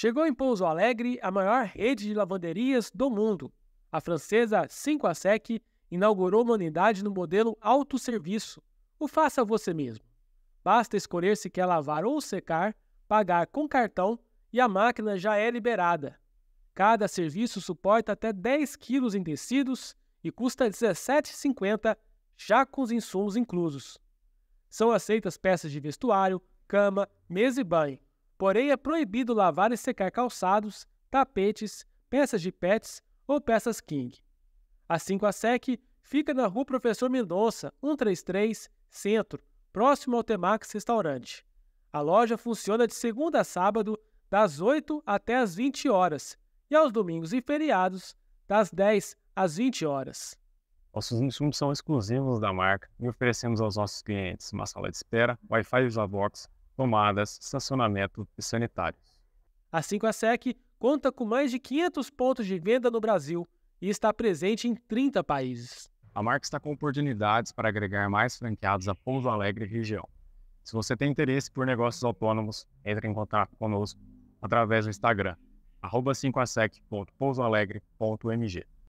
Chegou em Pouso Alegre a maior rede de lavanderias do mundo. A francesa 5ASEC inaugurou uma unidade no modelo autosserviço. O faça você mesmo. Basta escolher se quer lavar ou secar, pagar com cartão e a máquina já é liberada. Cada serviço suporta até 10 quilos em tecidos e custa R$ 17,50, já com os insumos inclusos. São aceitas peças de vestuário, cama, mesa e banho porém é proibido lavar e secar calçados, tapetes, peças de pets ou peças King. A assim 5 a Sec fica na rua Professor Mendonça, 133, Centro, próximo ao Temax Restaurante. A loja funciona de segunda a sábado, das 8 até as 20 horas, e aos domingos e feriados, das 10 às 20 horas. Nossos insumos são exclusivos da marca e oferecemos aos nossos clientes uma sala de espera, Wi-Fi e Box, tomadas, estacionamento e sanitários. Assim, a 5 Asec conta com mais de 500 pontos de venda no Brasil e está presente em 30 países. A marca está com oportunidades para agregar mais franqueados a Pouso Alegre região. Se você tem interesse por negócios autônomos, entre em contato conosco através do Instagram, arroba 5asec.pousoalegre.mg.